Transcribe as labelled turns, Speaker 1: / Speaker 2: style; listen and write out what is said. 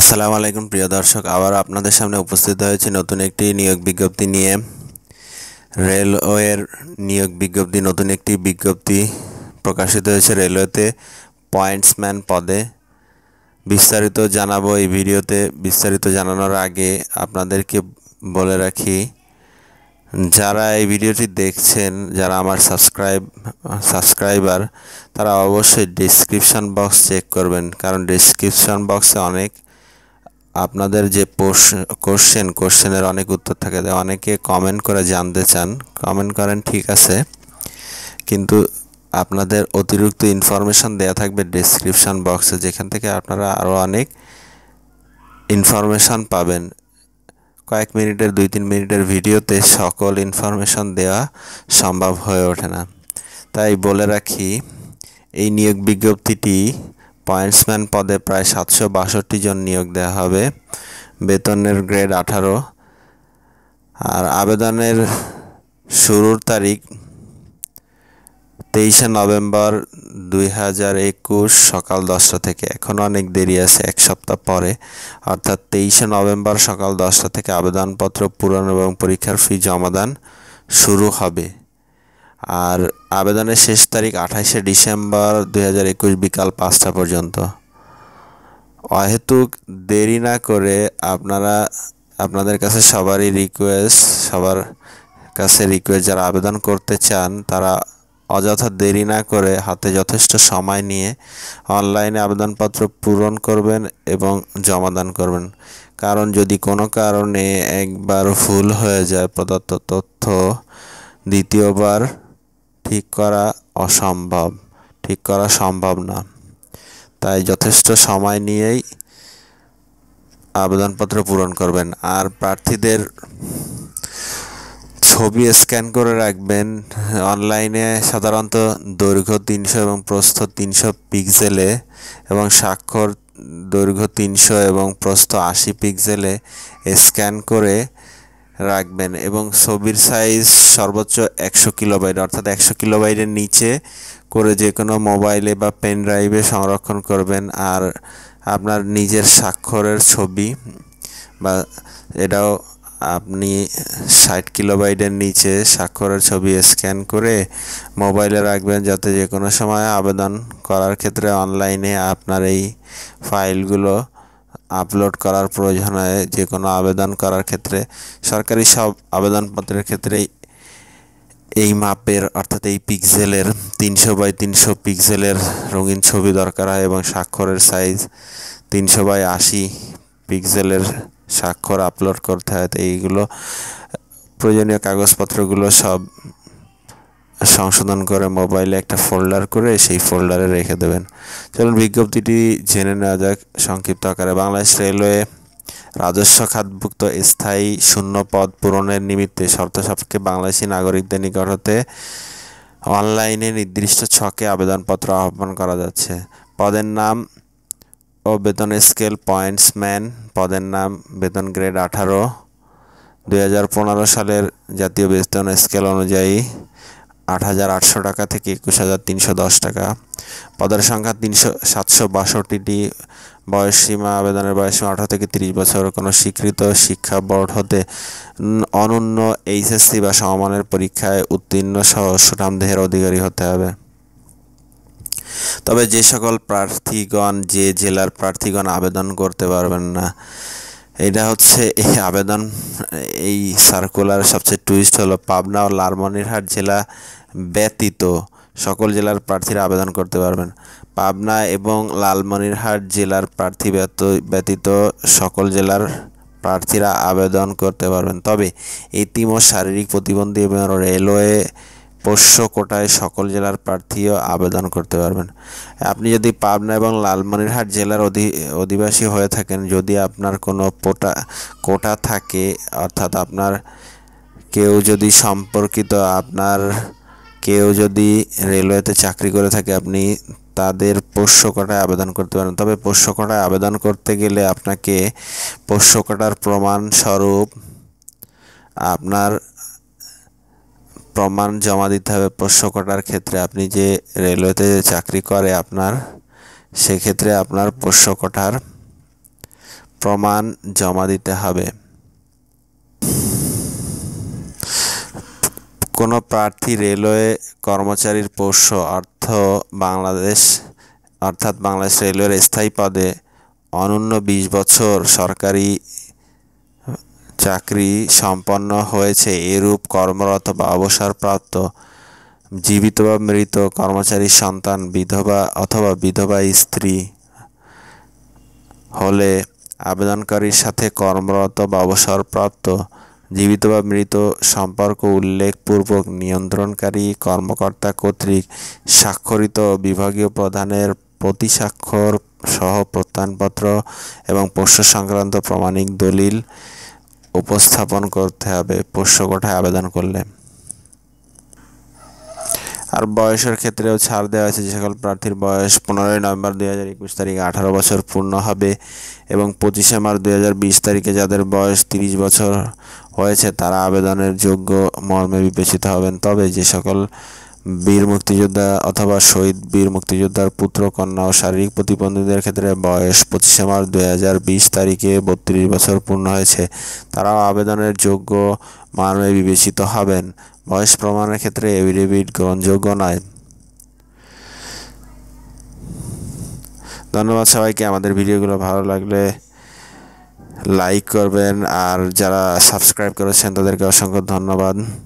Speaker 1: আসসালামু আলাইকুম প্রিয় দর্শক আবার আপনাদের সামনে উপস্থিত হয়েছে নতুন একটি নিয়োগ বিজ্ঞপ্তি নিয়ে রেলওয়ের নিয়োগ বিজ্ঞপ্তি নতুন একটি বিজ্ঞপ্তি প্রকাশিত হয়েছে রেলওয়েতে পয়েন্টসম্যান পদে বিস্তারিত জানাবো এই ভিডিওতে বিস্তারিত জানানোর আগে আপনাদেরকে বলে রাখি যারা এই ভিডিওটি দেখছেন যারা আমার সাবস্ক্রাইব সাবস্ক্রাইবার তারা অবশ্যই ডিসক্রিপশান বক্স চেক করবেন কারণ ডিসক্রিপশান বক্সে অনেক আপনাদের যে কোশ্চেন কোশ্চেনের অনেক উত্তর থাকে অনেকে কমেন্ট করে জানতে চান কমেন্ট করেন ঠিক আছে কিন্তু আপনাদের অতিরিক্ত ইনফরমেশান দেয়া থাকবে ডিসক্রিপশান বক্সে যেখান থেকে আপনারা আরও অনেক ইনফরমেশান পাবেন কয়েক মিনিটের দুই তিন মিনিটের ভিডিওতে সকল ইনফরমেশান দেওয়া সম্ভব হয়ে ওঠে না তাই বলে রাখি এই নিয়োগ বিজ্ঞপ্তিটি পয়েন্টসম্যান পদে প্রায় সাতশো বাষট্টি জন নিয়োগ দেওয়া হবে বেতনের গ্রেড আঠারো আর আবেদনের শুরুর তারিখ তেইশে নভেম্বর দুই হাজার একুশ সকাল দশটা থেকে এখন অনেক দেরি আছে এক সপ্তাহ পরে অর্থাৎ তেইশে নভেম্বর সকাল দশটা থেকে আবেদনপত্র পূরণ এবং পরীক্ষার ফি জমাদান শুরু হবে আর আবেদনের শেষ তারিখ আঠাশে ডিসেম্বর দুই বিকাল পাঁচটা পর্যন্ত অহেতুক দেরি না করে আপনারা আপনাদের কাছে সবারই রিকোয়েস্ট সবার কাছে রিকোয়েস্ট যারা আবেদন করতে চান তারা অযথা দেরি না করে হাতে যথেষ্ট সময় নিয়ে অনলাইনে আবেদনপত্র পূরণ করবেন এবং জমাদান করবেন কারণ যদি কোনো কারণে একবার ভুল হয়ে যায় প্রদত্ত তথ্য দ্বিতীয়বার ঠিক করা অসম্ভব ঠিক করা সম্ভব না তাই যথেষ্ট সময় নিয়েই আবেদনপত্র পূরণ করবেন আর প্রার্থীদের ছবি স্ক্যান করে রাখবেন অনলাইনে সাধারণত দৈর্ঘ্য তিনশো এবং প্রস্থ তিনশো পিক্সেলে এবং স্বাক্ষর দৈর্ঘ্য তিনশো এবং প্রস্থ আশি পিক্সেলে স্ক্যান করে রাখবেন এবং ছবির সাইজ সর্বোচ্চ একশো কিলো বাইট অর্থাৎ একশো কিলো বাইটের নিচে করে যে কোনো মোবাইলে বা পেন ড্রাইভে সংরক্ষণ করবেন আর আপনার নিজের স্বাক্ষরের ছবি বা এটাও আপনি ষাট কিলো বাইটের নিচে স্বাক্ষরের ছবি স্ক্যান করে মোবাইলে রাখবেন যাতে যে কোনো সময় আবেদন করার ক্ষেত্রে অনলাইনে আপনার এই ফাইলগুলো আপলোড করার প্রয়োজন হয় যে কোনো আবেদন করার ক্ষেত্রে সরকারি সব আবেদনপত্রের ক্ষেত্রেই এই মাপের অর্থাৎ এই পিক্সেলের তিনশো বাই তিনশো পিক্সেলের রঙিন ছবি দরকার হয় এবং স্বাক্ষরের সাইজ তিনশো বাই আশি পিক্সেলের স্বাক্ষর আপলোড করতে হয় তো এইগুলো প্রয়োজনীয় কাগজপত্রগুলো সব সংশোধন করে মোবাইলে একটা ফোল্ডার করে সেই ফোল্ডারে রেখে দেবেন চলুন বিজ্ঞপ্তিটি জেনে নেওয়া যাক সংক্ষিপ্ত আকারে বাংলাদেশ রেলওয়ে রাজস্ব খাতভুক্ত স্থায়ী শূন্য পদ পূরণের নিমিত্তে শর্ত সাপেক্ষে বাংলাদেশি নাগরিকদের নিকট হতে অনলাইনে নির্দিষ্ট ছকে আবেদনপত্র আহ্বান করা যাচ্ছে পদের নাম ও বেতন স্কেল পয়েন্টসম্যান পদের নাম বেতন গ্রেড আঠারো দুই সালের জাতীয় বেতন স্কেল অনুযায়ী আট হাজার আটশো টাকা থেকে একুশ হাজার তিনশো দশ টাকা পদের সংখ্যা তিনশো সাতশো বয়স সীমা আবেদনের বয়সসীমা আঠারো থেকে তিরিশ বছর কোনো স্বীকৃত শিক্ষা বোর্ড হতে অনন্য এইচএসসি বা সমমানের পরীক্ষায় উত্তীর্ণ সহ সুনামদেহের অধিকারী হতে হবে তবে যে সকল প্রার্থীগণ যে জেলার প্রার্থীগণ আবেদন করতে পারবেন না এটা হচ্ছে এই আবেদন এই সার্কুলার সবচেয়ে টুইস্ট হলো পাবনা ও লালমনিরহাট জেলা ব্যতীত সকল জেলার প্রার্থীরা আবেদন করতে পারবেন পাবনা এবং লালমনিরহাট জেলার প্রার্থী ব্যতীত সকল জেলার প্রার্থীরা আবেদন করতে পারবেন তবে ইতিম শারীরিক প্রতিবন্ধী এবং রেলওয়ে পোষ্য কোটায় সকল জেলার প্রার্থীও আবেদন করতে পারবেন আপনি যদি পাবনা এবং লালমনিরহাট জেলার অধি অধিবাসী হয়ে থাকেন যদি আপনার কোনো পোটা কোটা থাকে অর্থাৎ আপনার কেউ যদি সম্পর্কিত আপনার কেউ যদি রেলওয়েতে চাকরি করে থাকে আপনি তাদের পোষ্য কোটায় আবেদন করতে পারেন তবে পোষ্য কোটায় আবেদন করতে গেলে আপনাকে পোষ্য কোটার প্রমাণস্বরূপ আপনার প্রমাণ জমা দিতে হবে পোষ্যকটার কোটার ক্ষেত্রে আপনি যে রেলওয়েতে চাকরি করে আপনার সেক্ষেত্রে আপনার পোষ্য কোটার প্রমাণ জমা দিতে হবে কোনো প্রার্থী রেলওয়ে কর্মচারীর পোষ্য অর্থ বাংলাদেশ অর্থাৎ বাংলাদেশ রেলওয়ের স্থায়ী পদে অনন্য বিশ বছর সরকারি চাকরি সম্পন্ন হয়েছে এরূপ কর্মরত বা অবসরপ্রাপ্ত জীবিত বা মৃত কর্মচারীর সন্তান বিধবা অথবা বিধবা স্ত্রী হলে আবেদনকারীর সাথে কর্মরত বা অবসরপ্রাপ্ত জীবিত বা মৃত সম্পর্ক উল্লেখপূর্বক নিয়ন্ত্রণকারী কর্মকর্তা কর্তৃক স্বাক্ষরিত বিভাগীয় প্রধানের প্রতি স্বাক্ষর সহ প্রত্যয়নপত্র এবং পোষ্য সংক্রান্ত প্রমাণিক দলিল উপস্থাপন করতে হবে পোষ্য কোঠায় আবেদন করলে আর বয়সের ক্ষেত্রেও ছাড় দেওয়া হয়েছে যে সকল প্রার্থীর বয়স পনেরোই নভেম্বর দুই হাজার একুশ তারিখে আঠারো বছর পূর্ণ হবে এবং পঁচিশে মার্চ দুই হাজার বিশ তারিখে যাদের বয়স তিরিশ বছর হয়েছে তারা আবেদনের যোগ্য মর্মে বিবেচিত হবেন তবে যে সকল বীর মুক্তিযোদ্ধা অথবা শহীদ বীর মুক্তিযোদ্ধার পুত্র কন্যা ও শারীরিক প্রতিবন্ধীদের ক্ষেত্রে বয়স পঁচিশে মার্চ বিশ তারিখে বত্রিশ বছর পূর্ণ হয়েছে তারাও আবেদনের যোগ্য মানে বিবেচিত হবেন বয়স প্রমাণের ক্ষেত্রে এভিডেভিট গ্রহণযোগ্য নয় ধন্যবাদ সবাইকে আমাদের ভিডিওগুলো ভালো লাগলে লাইক করবেন আর যারা সাবস্ক্রাইব করেছেন তাদেরকে অসংখ্য ধন্যবাদ